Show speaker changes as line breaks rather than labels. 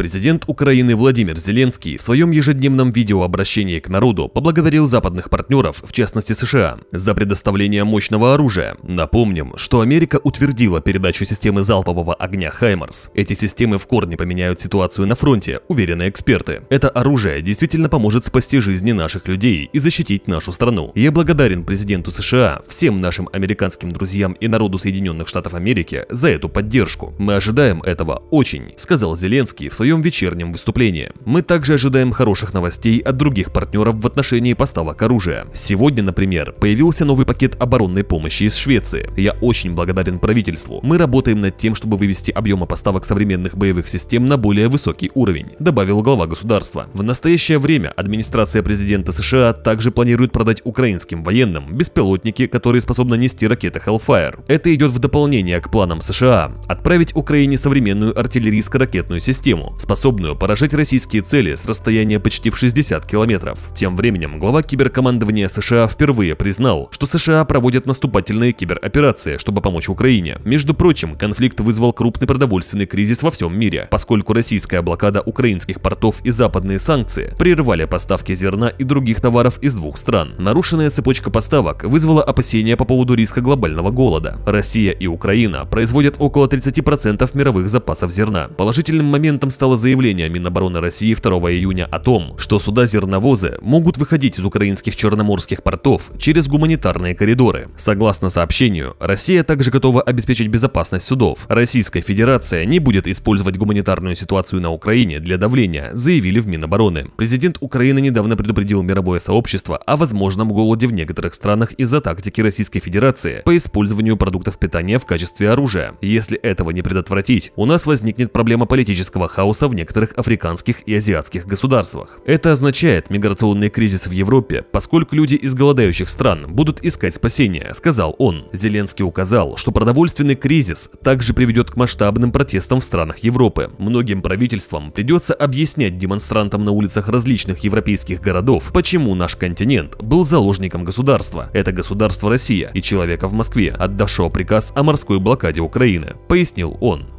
Президент Украины Владимир Зеленский в своем ежедневном видеообращении к народу поблагодарил западных партнеров, в частности США, за предоставление мощного оружия. Напомним, что Америка утвердила передачу системы залпового огня «Хаймарс». Эти системы в корне поменяют ситуацию на фронте, уверены эксперты. Это оружие действительно поможет спасти жизни наших людей и защитить нашу страну. Я благодарен президенту США, всем нашим американским друзьям и народу Соединенных Штатов Америки за эту поддержку. Мы ожидаем этого очень, сказал Зеленский в своем своем вечернем выступлении. Мы также ожидаем хороших новостей от других партнеров в отношении поставок оружия. Сегодня, например, появился новый пакет оборонной помощи из Швеции. Я очень благодарен правительству. Мы работаем над тем, чтобы вывести объемы поставок современных боевых систем на более высокий уровень, добавил глава государства. В настоящее время администрация президента США также планирует продать украинским военным беспилотники, которые способны нести ракеты Hellfire. Это идет в дополнение к планам США отправить Украине современную артиллерийско-ракетную систему, способную поражать российские цели с расстояния почти в 60 километров. Тем временем глава киберкомандования США впервые признал, что США проводят наступательные кибероперации, чтобы помочь Украине. Между прочим, конфликт вызвал крупный продовольственный кризис во всем мире, поскольку российская блокада украинских портов и западные санкции прервали поставки зерна и других товаров из двух стран. Нарушенная цепочка поставок вызвала опасения по поводу риска глобального голода. Россия и Украина производят около 30% мировых запасов зерна. Положительным моментом стало поддержала заявление Минобороны России 2 июня о том, что суда-зерновозы могут выходить из украинских черноморских портов через гуманитарные коридоры. Согласно сообщению, Россия также готова обеспечить безопасность судов. Российская Федерация не будет использовать гуманитарную ситуацию на Украине для давления, заявили в Минобороны. Президент Украины недавно предупредил мировое сообщество о возможном голоде в некоторых странах из-за тактики Российской Федерации по использованию продуктов питания в качестве оружия. Если этого не предотвратить, у нас возникнет проблема политического хаоса хаоса в некоторых африканских и азиатских государствах. Это означает миграционный кризис в Европе, поскольку люди из голодающих стран будут искать спасения, сказал он. Зеленский указал, что продовольственный кризис также приведет к масштабным протестам в странах Европы. Многим правительствам придется объяснять демонстрантам на улицах различных европейских городов, почему наш континент был заложником государства. Это государство Россия и человека в Москве, отдавшего приказ о морской блокаде Украины, пояснил он.